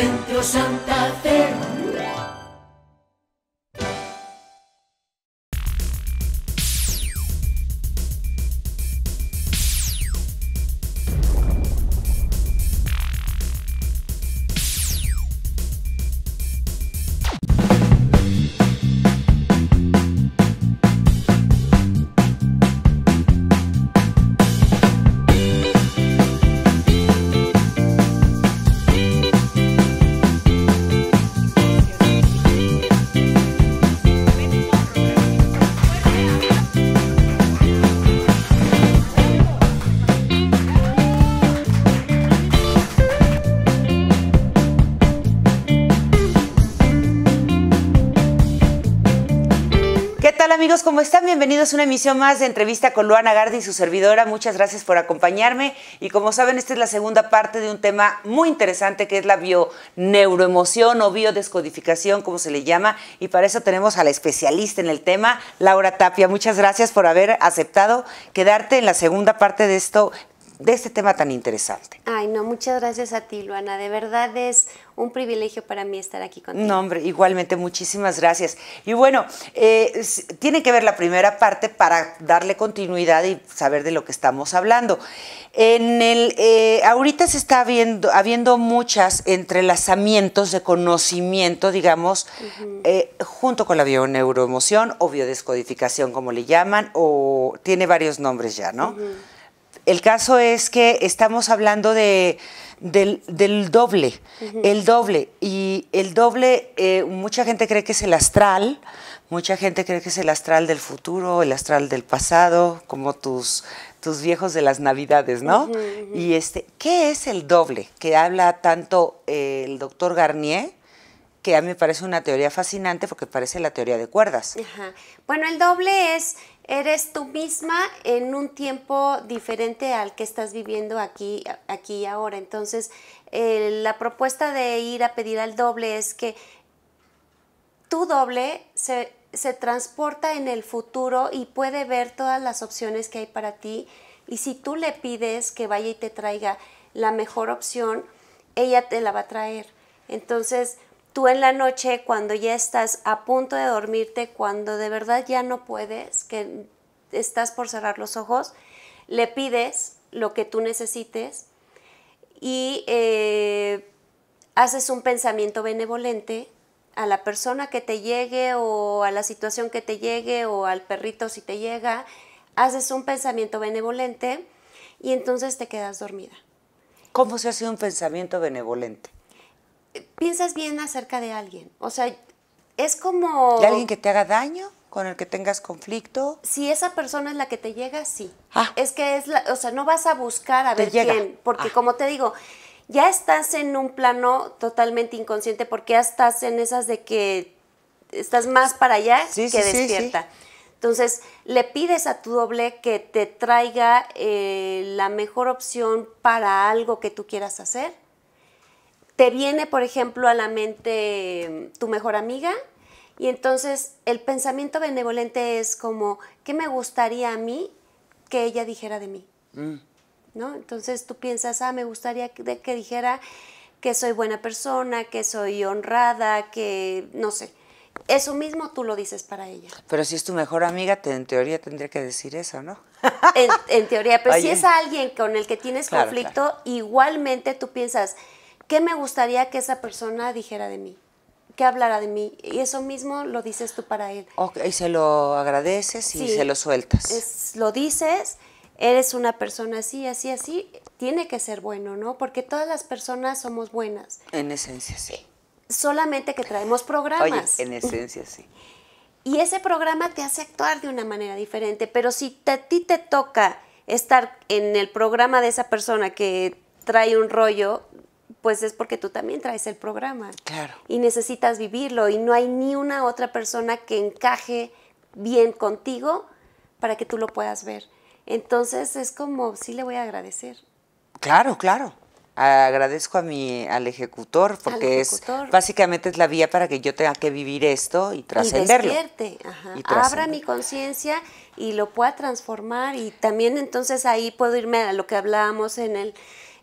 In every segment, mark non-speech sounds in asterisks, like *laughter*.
centro Santa Fe. ¿Cómo están? Bienvenidos a una emisión más de entrevista con Luana Gardi y su servidora. Muchas gracias por acompañarme. Y como saben, esta es la segunda parte de un tema muy interesante que es la bioneuroemoción o biodescodificación, como se le llama. Y para eso tenemos a la especialista en el tema, Laura Tapia. Muchas gracias por haber aceptado quedarte en la segunda parte de esto de este tema tan interesante. Ay, no, muchas gracias a ti, Luana. De verdad es un privilegio para mí estar aquí contigo. No, hombre, igualmente muchísimas gracias. Y bueno, eh, tiene que ver la primera parte para darle continuidad y saber de lo que estamos hablando. En el, eh, ahorita se está viendo, habiendo muchas entrelazamientos de conocimiento, digamos, eh, junto con la bioneuroemoción o biodescodificación, como le llaman, o tiene varios nombres ya, ¿no? El caso es que estamos hablando de, del, doble, el doble. Y el doble, eh, mucha gente cree que es el astral, mucha gente cree que es el astral del futuro, el astral del pasado, como tus, tus viejos de las navidades, ¿no? Y este, ¿qué es el doble? Que habla tanto eh, el doctor Garnier, que a mí me parece una teoría fascinante porque parece la teoría de cuerdas. Bueno, el doble es eres tú misma en un tiempo diferente al que estás viviendo aquí, aquí y ahora. Entonces, eh, la propuesta de ir a pedir al doble es que tu doble se, se transporta en el futuro y puede ver todas las opciones que hay para ti. Y si tú le pides que vaya y te traiga la mejor opción, ella te la va a traer. Entonces, tú en la noche, cuando ya estás a punto de dormirte, cuando de verdad ya no puedes, que estás por cerrar los ojos, le pides lo que tú necesites y eh, haces un pensamiento benevolente a la persona que te llegue o a la situación que te llegue o al perrito si te llega, haces un pensamiento benevolente y entonces te quedas dormida. ¿Cómo se hace un pensamiento benevolente? piensas bien acerca de alguien. O sea, es como... ¿De alguien que te haga daño? ¿Con el que tengas conflicto? Si esa persona es la que te llega, sí. Ah. Es que es la... O sea, no vas a buscar a ver quién. Porque ah. como te digo, ya estás en un plano totalmente inconsciente porque ya estás en esas de que estás más para allá que despierta. Entonces, le pides a tu doble que te traiga eh, la mejor opción para algo que tú quieras hacer te viene, por ejemplo, a la mente mm, tu mejor amiga y entonces el pensamiento benevolente es como, ¿qué me gustaría a mí que ella dijera de mí? Mm. ¿No? Entonces tú piensas, ah, me gustaría que, dijera que soy buena persona, que soy honrada, que no sé. Eso mismo tú lo dices para ella. Pero si es tu mejor amiga, te, en teoría tendría que decir eso, ¿no? en, teoría, pero si es alguien con el que tienes conflicto, igualmente tú piensas, ¿Qué me gustaría que esa persona dijera de mí? ¿Qué hablara de mí. Y eso mismo lo dices tú para él. y se lo agradeces y se lo sueltas. lo dices, eres una persona así, así, así. Tiene que ser bueno, ¿no? Porque todas las personas somos buenas. En esencia, sí. Solamente que traemos programas. Oye, en esencia, sí. *laughs* Y ese programa te hace actuar de una manera diferente. Pero si a ti te toca estar en el programa de esa persona que trae un rollo, pues es porque tú también traes el programa. Claro. Y necesitas vivirlo y no hay ni una otra persona que encaje bien contigo para que tú lo puedas ver. Entonces es como, sí le voy a agradecer. Claro, claro. Agradezco a mi, al ejecutor porque es básicamente es la vía para que yo tenga que vivir esto y trascenderlo. Y, y Abra mi conciencia y lo pueda transformar y también entonces ahí puedo irme a lo que hablábamos en el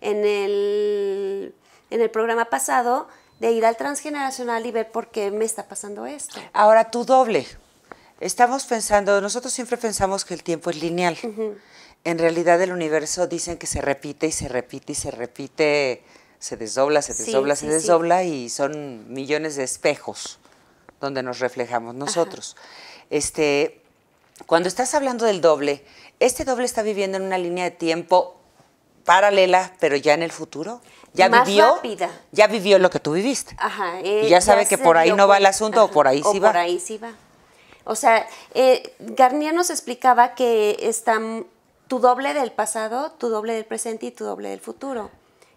en el en el programa pasado de ir al transgeneracional y ver por qué me está pasando esto. Ahora, tu doble. Estamos pensando, nosotros siempre pensamos que el tiempo es lineal. En realidad el universo dicen que se repite y se repite y se repite, se desdobla, se desdobla, se desdobla y son millones de espejos donde nos reflejamos nosotros. Este, cuando estás hablando del doble, este doble está viviendo en una línea de tiempo paralela, pero ya en el futuro. Ya vivió, ya vivió lo que tú viviste. Ajá. y eh, ya sabe que por ahí no va el asunto o por ahí sí va. Por ahí sí va. O sea, eh, Garnier nos explicaba que está tu doble del pasado, tu doble del presente y tu doble del futuro.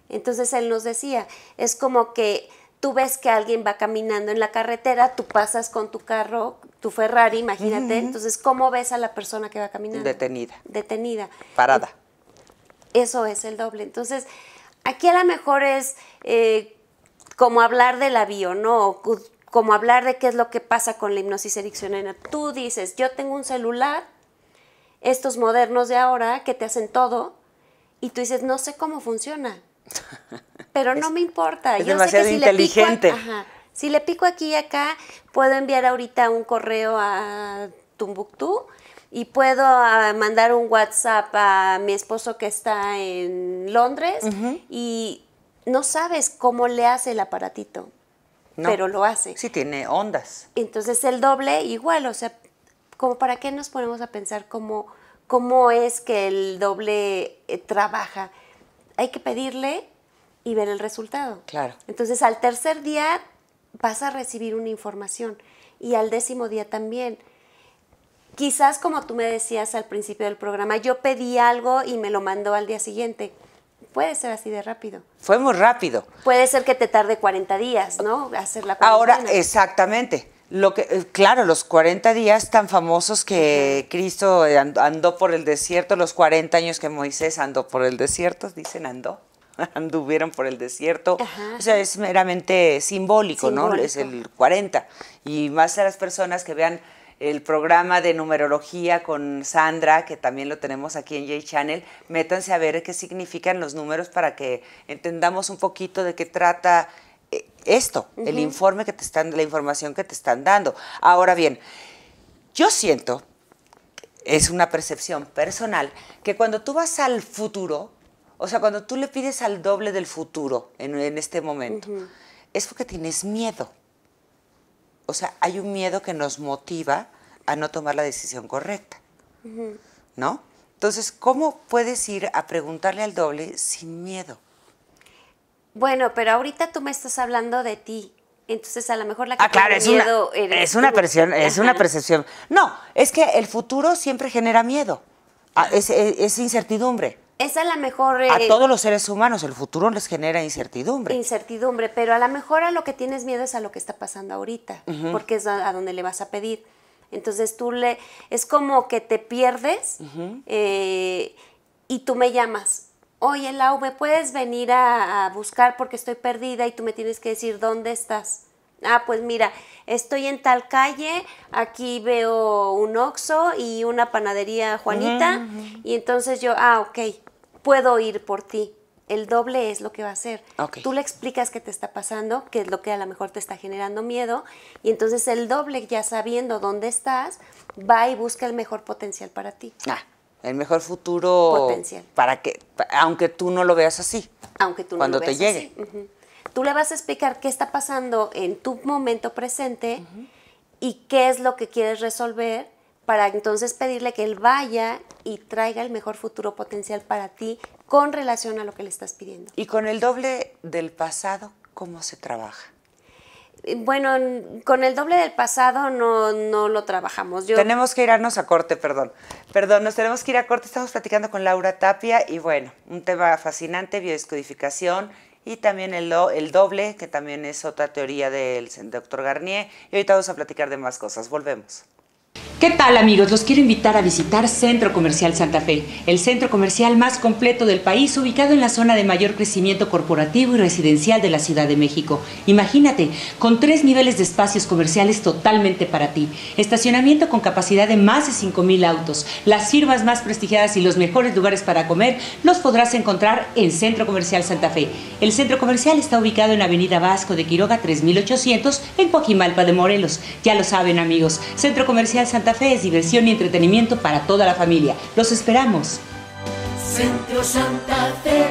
Entonces él nos decía, es como que tú ves que alguien va caminando en la carretera, tú pasas con tu carro, tu Ferrari, imagínate. Entonces, ¿cómo ves a la persona que va caminando? Detenida. Detenida. Parada eso es el doble. Entonces, aquí a lo mejor es eh, como hablar del avión, ¿no? como hablar de qué es lo que pasa con la hipnosis ericcionera. Tú dices, yo tengo un celular, estos modernos de ahora que te hacen todo, y tú dices, no sé cómo funciona, *laughs* pero no me importa. yo sé que si inteligente. Le pico, si le pico aquí y acá, puedo enviar ahorita un correo a Tumbuctú y puedo ah, mandar un WhatsApp a mi esposo que está en Londres y no sabes cómo le hace el aparatito, pero lo hace. Sí, tiene ondas. Entonces el doble igual, o sea, como para qué nos ponemos a pensar cómo, cómo es que el doble eh, trabaja. Hay que pedirle y ver el resultado. Claro. Entonces al tercer día vas a recibir una información y al décimo día también quizás como tú me decías al principio del programa, yo pedí algo y me lo mandó al día siguiente. Puede ser así de rápido. Fue muy rápido. Puede ser que te tarde 40 días, ¿no? Hacer la Ahora, exactamente. Lo que, eh, claro, los 40 días tan famosos que Cristo andó por el desierto, los 40 años que Moisés andó por el desierto, dicen andó, *laughs* anduvieron por el desierto. O sea, es meramente simbólico, simbólico, ¿no? Es el 40. Y más a las personas que vean el programa de numerología con Sandra, que también lo tenemos aquí en J-Channel. Métanse a ver qué significan los números para que entendamos un poquito de qué trata eh, esto, el informe que te están, la información que te están dando. Ahora bien, yo siento, es una percepción personal, que cuando tú vas al futuro, o sea, cuando tú le pides al doble del futuro en, este momento, es porque tienes miedo. O sea, hay un miedo que nos motiva a no tomar la decisión correcta, ¿no? Entonces, ¿cómo puedes ir a preguntarle al doble sin miedo? Bueno, pero ahorita tú me estás hablando de ti. Entonces, a lo mejor la que ah, es miedo una, es una percepción, es una percepción. No, es que el futuro siempre genera miedo. Ah, es incertidumbre. Es es la mejor... a eh, todos los seres humanos el futuro les genera incertidumbre. Incertidumbre, pero a lo mejor a lo que tienes miedo es a lo que está pasando ahorita, porque es a, donde le vas a pedir. Entonces tú le... Es como que te pierdes eh, y tú me llamas. Oye, Lau, ¿me puedes venir a, buscar porque estoy perdida y tú me tienes que decir dónde estás? Ah, pues mira, estoy en tal calle, aquí veo un Oxxo y una panadería Juanita, y entonces yo, ah, ok, puedo ir por ti. El doble es lo que va a hacer. Tú le explicas qué te está pasando, qué es lo que a lo mejor te está generando miedo, y entonces el doble, ya sabiendo dónde estás, va y busca el mejor potencial para ti. Ah, el mejor futuro potencial. Para que, aunque tú no lo veas así. Aunque tú no cuando lo veas te llegue. Tú le vas a explicar qué está pasando en tu momento presente y qué es lo que quieres resolver para entonces pedirle que él vaya y traiga el mejor futuro potencial para ti con relación a lo que le estás pidiendo. ¿Y con el doble del pasado, cómo se trabaja? Bueno, con el doble del pasado no, no lo trabajamos. Yo... Tenemos que irnos a corte, perdón. Perdón, nos tenemos que ir a corte. Estamos platicando con Laura Tapia y bueno, un tema fascinante, biodescodificación y también el, el doble, que también es otra teoría del doctor Garnier. Y ahorita vamos a platicar de más cosas. Volvemos. ¿Qué tal amigos? Los quiero invitar a visitar Centro Comercial Santa Fe, el centro comercial más completo del país, ubicado en la zona de mayor crecimiento corporativo y residencial de la Ciudad de México. Imagínate, con tres niveles de espacios comerciales totalmente para ti, estacionamiento con capacidad de más de 5.000 autos, las firmas más prestigiadas y los mejores lugares para comer los podrás encontrar en Centro Comercial Santa Fe. El centro comercial está ubicado en Avenida Vasco de Quiroga 3800 en Coajimalpa de Morelos. Ya lo saben amigos, Centro Comercial Santa Fe es diversión y entretenimiento para toda la familia. Los esperamos. Centro Santa Fe.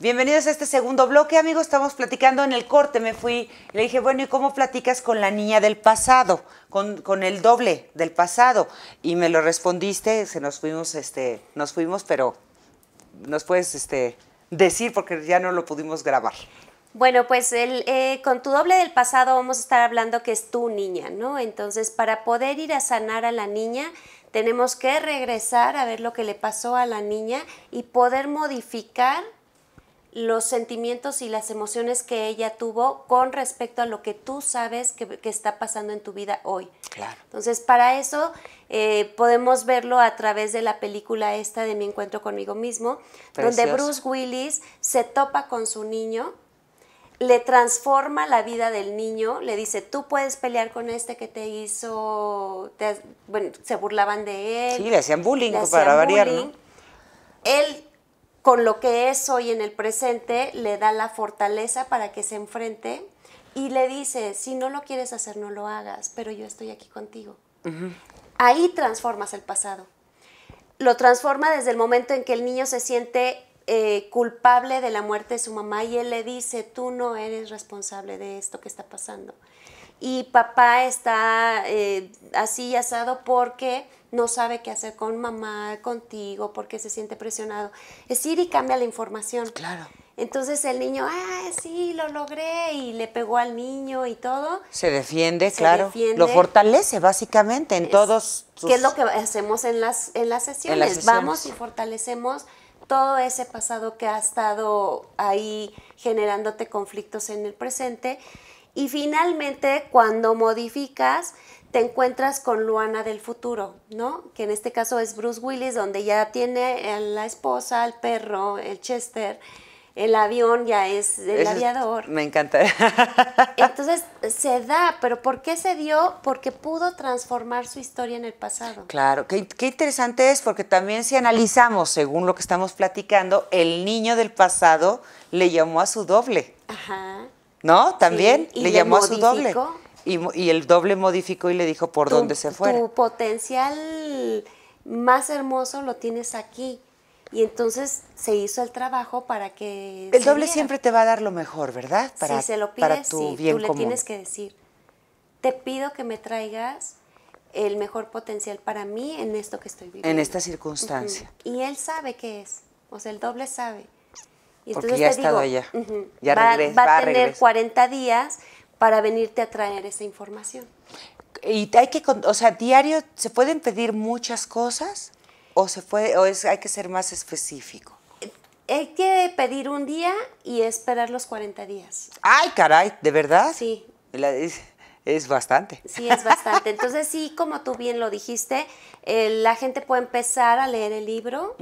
Bienvenidos a este segundo bloque, amigos. Estamos platicando en el corte. Me fui y le dije, bueno, ¿y cómo platicas con la niña del pasado? Con, el doble del pasado. Y me lo respondiste, se nos fuimos, este, nos fuimos, pero nos puedes este, decir porque ya no lo pudimos grabar. Bueno, pues eh, con tu doble del pasado vamos a estar hablando que es tu niña, ¿no? Entonces, para poder ir a sanar a la niña, tenemos que regresar a ver lo que le pasó a la niña y poder modificar los sentimientos y las emociones que ella tuvo con respecto a lo que tú sabes que, está pasando en tu vida hoy. Claro. Entonces, para eso eh, podemos verlo a través de la película esta de Mi Encuentro conmigo mismo, donde Bruce Willis se topa con su niño le transforma la vida del niño, le dice, tú puedes pelear con este que te hizo, bueno, se burlaban de él. Sí, le hacían bullying pues, para variarlo. Él, con lo que es hoy en el presente, le da la fortaleza para que se enfrente y le dice, si no lo quieres hacer, no lo hagas, pero yo estoy aquí contigo. Ahí transformas el pasado. Lo transforma desde el momento en que el niño se siente eh, culpable de la muerte de su mamá y él le dice, tú no eres responsable de esto que está pasando. Y papá está eh, así asado porque no sabe qué hacer con mamá, contigo, porque se siente presionado. Es ir y cambia la información. Claro. Entonces el niño, ah, sí, lo logré, y le pegó al niño y todo. Se defiende, claro. Lo fortalece básicamente en todos sus... ¿Qué es lo que hacemos en las, En las sesiones. Vamos y fortalecemos todo ese pasado que ha estado ahí generándote conflictos en el presente. Y finalmente, cuando modificas, te encuentras con Luana del futuro, ¿no? Que en este caso es Bruce Willis, donde ya tiene a la esposa, al perro, el Chester el avión ya es el aviador. me encanta. *laughs* Entonces se da, pero ¿por qué se dio? Porque pudo transformar su historia en el pasado. Claro, qué, interesante es, porque también si analizamos, según lo que estamos platicando, el niño del pasado le llamó a su doble. Ajá. ¿No? También le, llamó a su doble. Y, y, el doble modificó y le dijo por dónde se fue. Tu potencial más hermoso lo tienes aquí y entonces se hizo el trabajo para que... El doble siempre te va a dar lo mejor, ¿verdad? Para, si se lo pides, para tú le tienes que decir, te pido que me traigas el mejor potencial para mí en esto que estoy viviendo. En esta circunstancia. Y él sabe qué es, o sea, el doble sabe. Y Porque ya ha estado allá. va, a tener 40 días para venirte a traer esa información. Y hay que, o sea, diario se pueden pedir muchas cosas o se puede o es hay que ser más específico. Hay que pedir un día y esperar los 40 días. Ay, caray, ¿de verdad? Sí. es, bastante. Sí, es bastante. Entonces, sí, como tú bien lo dijiste, eh, la gente puede empezar a leer el libro,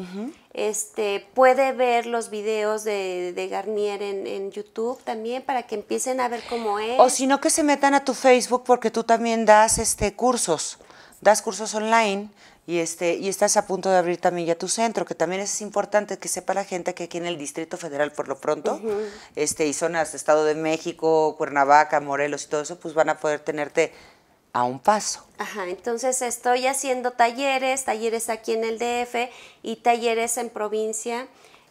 este, puede ver los videos de, Garnier en, YouTube también para que empiecen a ver cómo es. O si no, que se metan a tu Facebook porque tú también das este, cursos das cursos online y, este, y estás a punto de abrir también ya tu centro, que también es importante que sepa la gente que aquí en el Distrito Federal, por lo pronto, este, y zonas de Estado de México, Cuernavaca, Morelos y todo eso, pues van a poder tenerte a un paso. Ajá, entonces estoy haciendo talleres, talleres aquí en el DF y talleres en provincia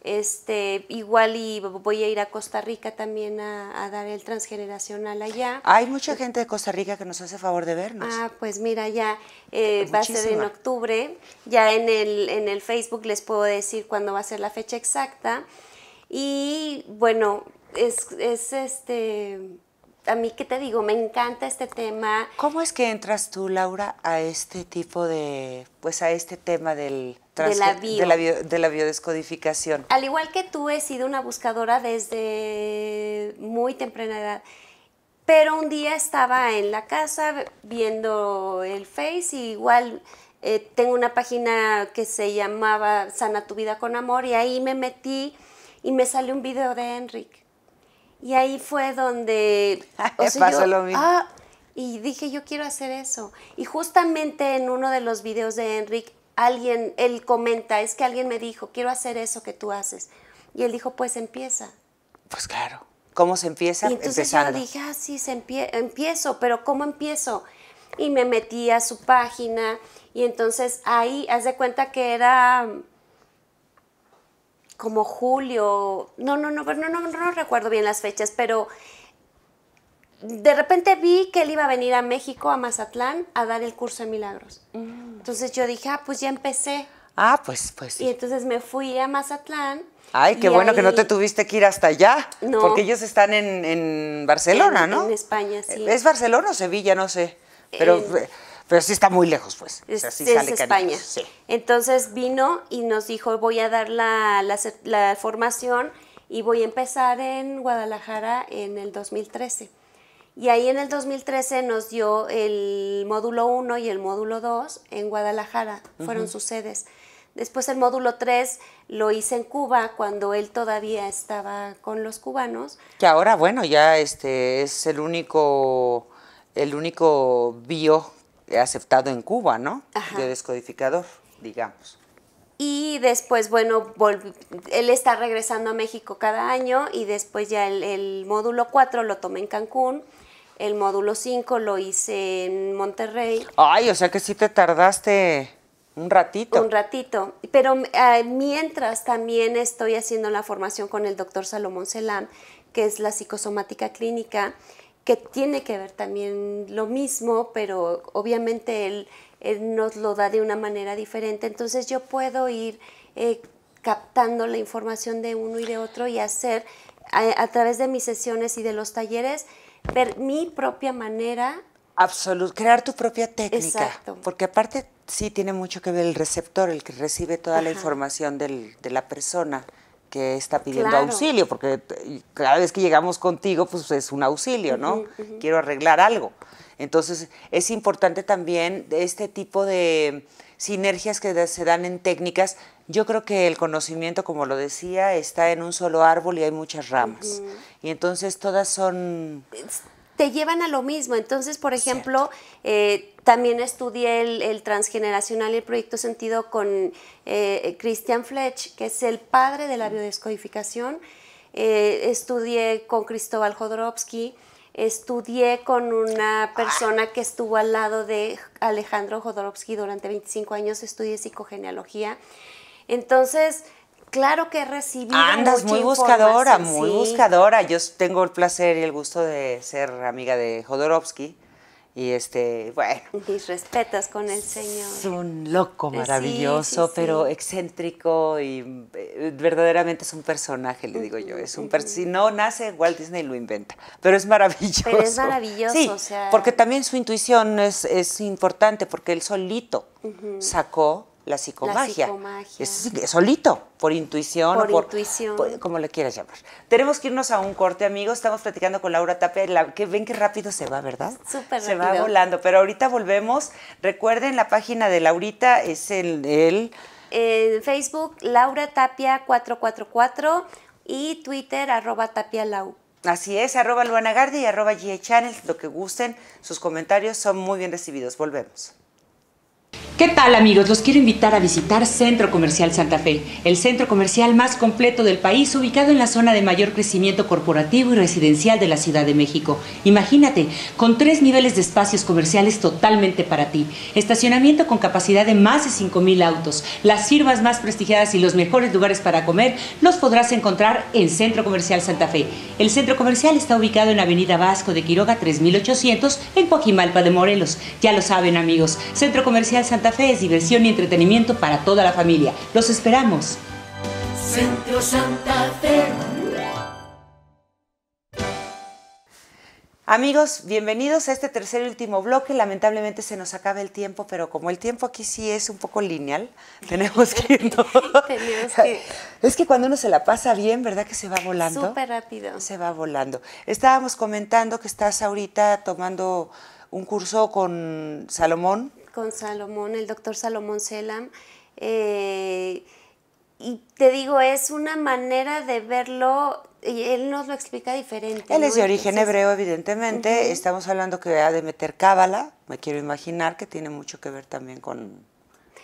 este, igual y voy a ir a Costa Rica también a, dar el transgeneracional allá. Hay mucha gente de Costa Rica que nos hace favor de vernos. Ah, pues mira, ya eh, eh, va a ser en octubre. Ya en el, en el Facebook les puedo decir cuándo va a ser la fecha exacta. Y bueno, es, es este a mí, ¿qué te digo? Me encanta este tema. ¿Cómo es que entras tú, Laura, a este tipo de, pues a este tema del de la, De, la biodescodificación. Al igual que tú, he sido una buscadora desde muy temprana edad. Pero un día estaba en la casa viendo el Face y igual eh, tengo una página que se llamaba Sana tu vida con amor y ahí me metí y me salió un video de Enric. Y ahí fue donde... *laughs* Pasó lo mismo. Ah, y dije, yo quiero hacer eso. Y justamente en uno de los videos de Enric alguien, él comenta, es que alguien me dijo, quiero hacer eso que tú haces. Y él dijo, pues empieza. Pues claro. ¿Cómo se empieza? Y entonces yo dije, ah, sí, se empiezo, pero ¿cómo empiezo? Y me metí a su página y entonces ahí, haz de cuenta que era mm, como julio, no, no, no, no, no, no, no recuerdo bien las fechas, pero de repente vi que él iba a venir a México, a Mazatlán, a dar el curso de milagros. Mm. Entonces yo dije, ah, pues ya empecé. Ah, pues, pues. Y entonces me fui a Mazatlán. Ay, qué bueno que no te tuviste que ir hasta allá. Porque ellos están en, Barcelona, ¿no? En España, sí. ¿Es Barcelona o Sevilla? No sé. Pero, eh, pero sí está muy lejos, pues. Es, España. Sí. Entonces vino y nos dijo, voy a dar la, la formación y voy a empezar en Guadalajara en el 2013. Y ahí en el 2013 nos dio el módulo 1 y el módulo 2 en Guadalajara, fueron sus sedes. Después el módulo 3 lo hice en Cuba cuando él todavía estaba con los cubanos. Que ahora, bueno, ya este es el único, el único bio aceptado en Cuba, ¿no? De descodificador, digamos. Y después, bueno, él está regresando a México cada año y después ya el, el módulo 4 lo tomé en Cancún el módulo 5 lo hice en Monterrey. Ay, o sea que sí te tardaste un ratito. Un ratito. Pero eh, mientras también estoy haciendo la formación con el doctor Salomón Celán, que es la psicosomática clínica, que tiene que ver también lo mismo, pero obviamente él, nos lo da de una manera diferente. Entonces yo puedo ir eh, captando la información de uno y de otro y hacer a través de mis sesiones y de los talleres Ver mi propia manera. Absolut, crear tu propia técnica. Porque aparte sí tiene mucho que ver el receptor, el que recibe toda la información del, de la persona que está pidiendo auxilio, porque cada vez que llegamos contigo, pues es un auxilio, ¿no? Quiero arreglar algo. Entonces, es importante también este tipo de sinergias que se dan en técnicas yo creo que el conocimiento, como lo decía, está en un solo árbol y hay muchas ramas. Y entonces todas son... Te llevan a lo mismo. Entonces, por ejemplo, eh, también estudié el, transgeneracional y el proyecto sentido con eh, Christian Fletch, que es el padre de la biodescodificación. Eh, estudié con Cristóbal Jodorowsky estudié con una ah. persona que estuvo al lado de Alejandro Jodorowsky durante 25 años, estudié psicogenealogía. Entonces, claro que he recibido. Ah, andas muy buscadora, muy buscadora. Yo tengo el placer y el gusto de ser amiga de Jodorowsky. Y este, bueno. Mis respetas con el Señor. Es un loco eh, maravilloso, pero excéntrico y eh, verdaderamente es un personaje, le digo yo. Es un Si no nace, Walt Disney lo inventa. Pero es maravilloso. Pero es maravilloso, o sea. Porque también su intuición es, importante, porque él solito sacó la psicomagia. Es, solito, por intuición. Por, intuición. como le quieras llamar. Tenemos que irnos a un corte, amigos. Estamos platicando con Laura Tapia. La, que, ven qué rápido se va, ¿verdad? se rápido. va volando. Pero ahorita volvemos. Recuerden, la página de Laurita es el... el... Facebook, Laura Tapia 444 y Twitter, arroba Tapia Lau. Así es, arroba Luana y arroba Channel, lo que gusten. Sus comentarios son muy bien recibidos. Volvemos. ¿Qué tal amigos? Los quiero invitar a visitar Centro Comercial Santa Fe, el centro comercial más completo del país, ubicado en la zona de mayor crecimiento corporativo y residencial de la Ciudad de México. Imagínate, con tres niveles de espacios comerciales totalmente para ti, estacionamiento con capacidad de más de 5.000 autos, las firmas más prestigiadas y los mejores lugares para comer los podrás encontrar en Centro Comercial Santa Fe. El centro comercial está ubicado en Avenida Vasco de Quiroga 3800 en Coajimalpa de Morelos. Ya lo saben amigos, Centro Comercial Santa Fe es diversión y entretenimiento para toda la familia. Los esperamos. Centro Santa Fe. Amigos, bienvenidos a este tercer y último bloque. Lamentablemente se nos acaba el tiempo, pero como el tiempo aquí sí es un poco lineal, *laughs* tenemos que irnos. Es que cuando uno se la pasa bien, ¿verdad que se va volando? Súper rápido. Se va volando. Estábamos comentando que estás ahorita tomando un curso con Salomón con Salomón, el doctor Salomón Selam. Eh, y te digo, es una manera de verlo, y él nos lo explica diferente. Él es de origen hebreo, evidentemente. Estamos hablando que ha de meter cábala, me quiero imaginar que tiene mucho que ver también con,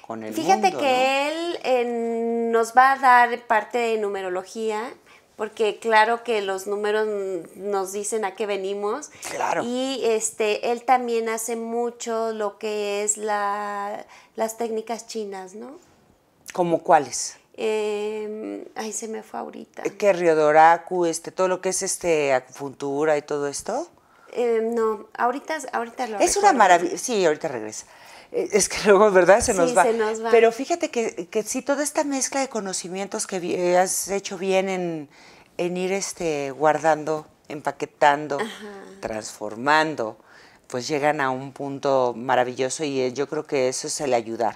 con el Fíjate que él eh, nos va a dar parte de numerología porque claro que los números nos dicen a qué venimos. Claro. Y este, él también hace mucho lo que es la, las técnicas chinas, ¿no? ¿Como cuáles? Eh, em, ahí se me fue ahorita. Eh, ¿Qué Riodoraku, este, todo lo que es este acupuntura y todo esto? Em, no, ahorita, ahorita lo Es una maravilla, sí, ahorita regresa. Eh, es que *laughs* luego, ¿verdad? Se nos, va. Pero fíjate que, que sí, toda esta mezcla de conocimientos que eh, has hecho bien en, ir este, guardando, empaquetando, transformando, pues llegan a un punto maravilloso y eh, yo creo que eso es el ayudar,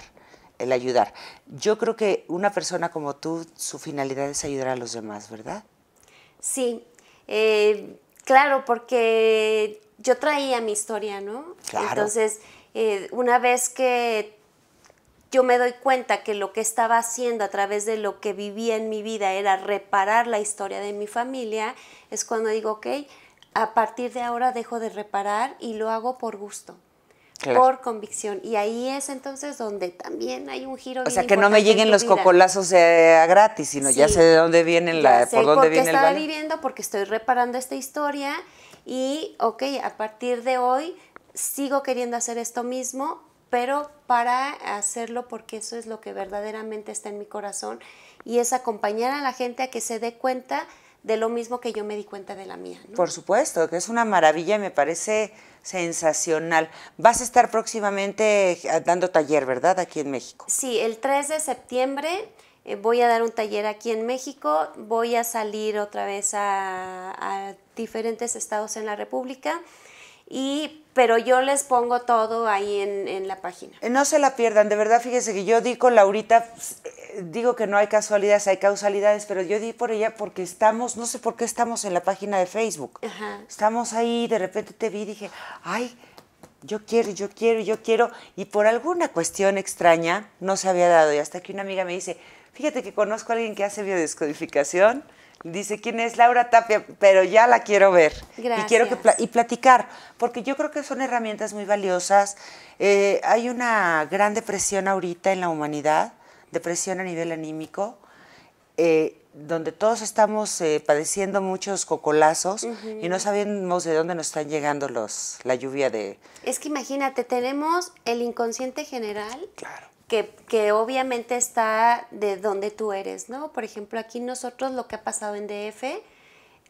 el ayudar. Yo creo que una persona como tú, su finalidad es ayudar a los demás, ¿verdad? Sí, claro, porque yo traía mi historia, ¿no? Claro. Entonces eh, una vez que yo me doy cuenta que lo que estaba haciendo a través de lo que vivía en mi vida era reparar la historia de mi familia, es cuando digo, ok, a partir de ahora dejo de reparar y lo hago por gusto. por convicción. Y ahí es entonces donde también hay un giro. O sea, que no me lleguen los cocolazos a gratis, sino ya sé de dónde vienen la, sé, por dónde estaba viviendo, porque estoy reparando esta historia y, ok, a partir de hoy sigo queriendo hacer esto mismo, pero para hacerlo porque eso es lo que verdaderamente está en mi corazón y es acompañar a la gente a que se dé cuenta de lo mismo que yo me di cuenta de la mía. Por supuesto, que es una maravilla y me parece sensacional. Vas a estar próximamente eh, dando taller, ¿verdad? Aquí en México. Sí, el 3 de septiembre eh, voy a dar un taller aquí en México, voy a salir otra vez a, a diferentes estados en la República y pero yo les pongo todo ahí en, en, la página. Eh, no se la pierdan, de verdad, fíjese que yo di con Laurita, eh, digo que no hay casualidades, hay causalidades, pero yo di por ella porque estamos, no sé por qué estamos en la página de Facebook. Estamos ahí, de repente te vi y dije, ay, yo quiero, yo quiero, yo quiero, y por alguna cuestión extraña no se había dado, y hasta que una amiga me dice, fíjate que conozco a alguien que hace biodescodificación Dice, ¿quién es Laura Tapia? Pero ya la quiero ver. Gracias. Y quiero y platicar, porque yo creo que son herramientas muy valiosas. Eh, hay una gran depresión ahorita en la humanidad, depresión a nivel anímico, eh, donde todos estamos eh, padeciendo muchos cocolazos y no sabemos de dónde nos están llegando los, la lluvia de... Es que imagínate, tenemos el inconsciente general, claro que, obviamente está de donde tú eres, ¿no? Por ejemplo, aquí nosotros lo que ha pasado en DF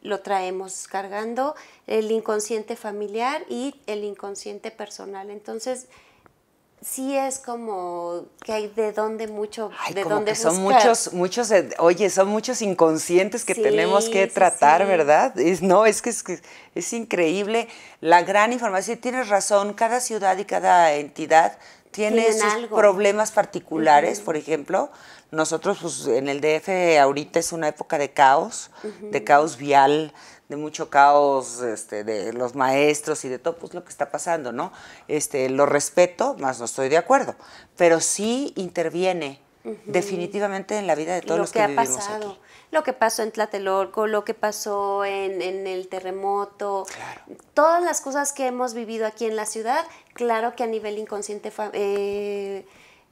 lo traemos cargando, el inconsciente familiar y el inconsciente personal. Entonces, sí es como que hay de dónde mucho, de dónde son muchos, muchos, eh, oye, son muchos inconscientes que tenemos que tratar, ¿verdad? no, es que, es es increíble la gran información. Tienes razón, cada ciudad y cada entidad tienen problemas particulares, por ejemplo. Nosotros pues, en el DF ahorita es una época de caos, de caos vial, de mucho caos este, de los maestros y de todo pues, lo que está pasando, ¿no? Este, lo respeto, más no estoy de acuerdo, pero sí interviene definitivamente en la vida de todos los que, que ha pasado. Lo que pasó en Tlatelolco, lo que pasó en, el terremoto, todas las cosas que hemos vivido aquí en la ciudad claro que a nivel inconsciente eh,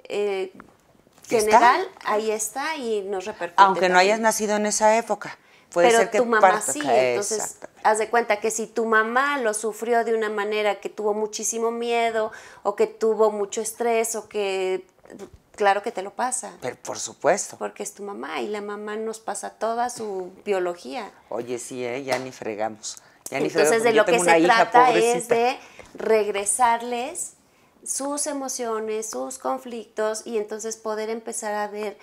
eh, general ahí está y nos repercute. Aunque no hayas nacido en esa época. Puede ser que tu mamá sí, entonces haz de cuenta que si tu mamá lo sufrió de una manera que tuvo muchísimo miedo o que tuvo mucho estrés o que claro que te lo pasa. Pero por supuesto. Porque es tu mamá y la mamá nos pasa toda su biología. Oye, sí, ¿eh? ya ni fregamos. Entonces, de lo que se trata es de regresarles sus emociones, sus conflictos y entonces poder empezar a ver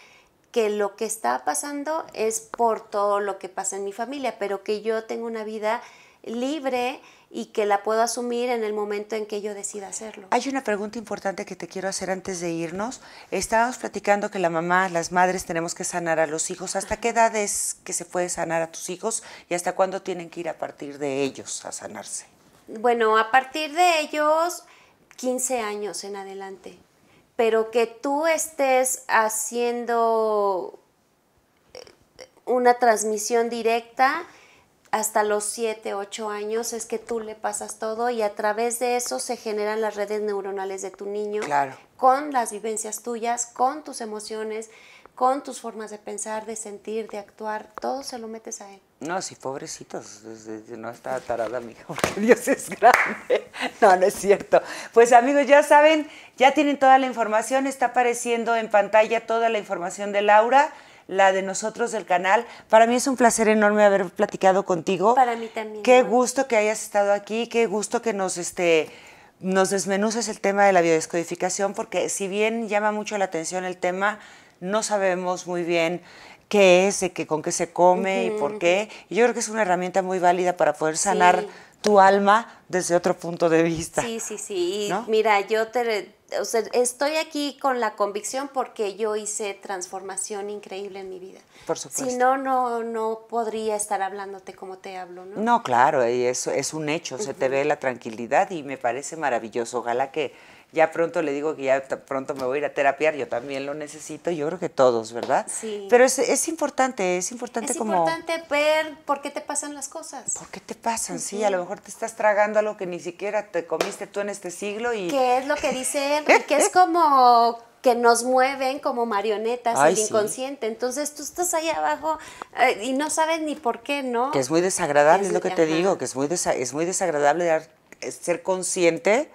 que lo que está pasando es por todo lo que pasa en mi familia, pero que yo tengo una vida libre y que la puedo asumir en el momento en que yo decida hacerlo. Hay una pregunta importante que te quiero hacer antes de irnos. Estábamos platicando que la mamá, las madres tenemos que sanar a los hijos. ¿Hasta qué edad es que se puede sanar a tus hijos y hasta cuándo tienen que ir a partir de ellos a sanarse? Bueno, a partir de ellos 15 años en adelante. Pero que tú estés haciendo eh, una transmisión directa hasta los 7, 8 años es que tú le pasas todo y a través de eso se generan las redes neuronales de tu niño claro. con las vivencias tuyas, con tus emociones, con tus formas de pensar, de sentir, de actuar, todo se lo metes a él. No, sí, pobrecitos, no está tarada mi *laughs* Dios es grande. No, no es cierto. Pues amigos, ya saben, ya tienen toda la información, está apareciendo en pantalla toda la información de Laura la de nosotros del canal. Para mí es un placer enorme haber platicado contigo. Para mí también. Qué gusto que hayas estado aquí, qué gusto que nos este nos desmenuces el tema de la biodescodificación porque si bien llama mucho la atención el tema, no sabemos muy bien qué es, con qué se come y por qué. yo creo que es una herramienta muy válida para poder sanar tu alma desde otro punto de vista. Sí, sí, sí. mira, yo te o estoy aquí con la convicción porque yo hice transformación increíble en mi vida. Por supuesto. Si no, no, no podría estar hablándote como te hablo, ¿no? claro, y eso es un hecho, se te ve la tranquilidad y me parece maravilloso. Ojalá que ya pronto le digo que ya pronto me voy a ir a terapiar, yo también lo necesito, yo creo que todos, ¿verdad? Sí. Pero es, importante, es importante como... Es importante ver por qué te pasan las cosas. ¿Por qué te pasan? Sí. a lo mejor te estás tragando algo que ni siquiera te comiste tú en este siglo y... ¿Qué es lo que dice él. *laughs* que es como que nos mueven como marionetas el inconsciente. Entonces tú estás ahí abajo eh, y no sabes ni por qué, ¿no? Que es muy desagradable, es, lo que te digo, que es muy, es muy desagradable ser consciente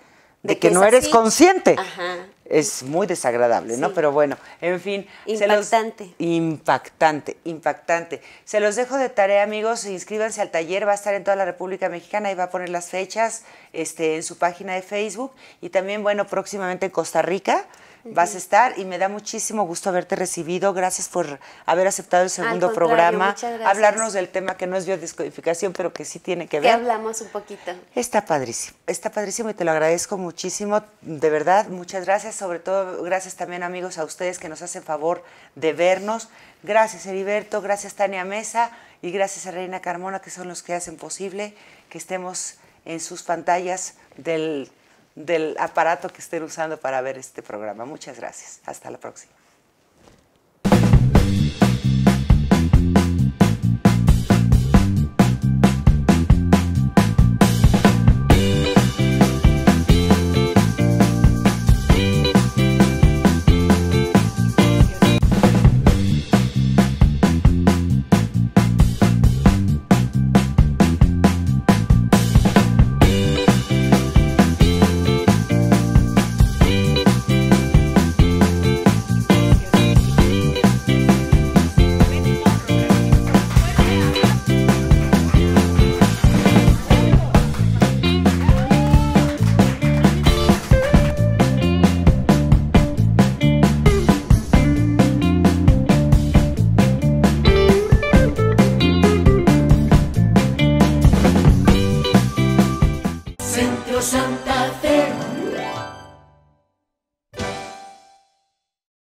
de, que, no eres consciente. Ajá. Es muy desagradable, ¿no? Pero bueno, en fin. Impactante. impactante, impactante. Se los dejo de tarea, amigos. Inscríbanse al taller, va a estar en toda la República Mexicana y va a poner las fechas este, en su página de Facebook. Y también, bueno, próximamente en Costa Rica vas a estar y me da muchísimo gusto haberte recibido. Gracias por haber aceptado el segundo programa, muchas gracias. hablarnos del tema que no es biodescodificación, pero que sí tiene que ver. Que hablamos un poquito. Está padrísimo, está padrísimo y te lo agradezco muchísimo, de verdad, muchas gracias, sobre todo gracias también amigos a ustedes que nos hacen favor de vernos. Gracias Heriberto, gracias Tania Mesa y gracias a Reina Carmona que son los que hacen posible que estemos en sus pantallas del del aparato que estén usando para ver este programa. Muchas gracias. Hasta la próxima.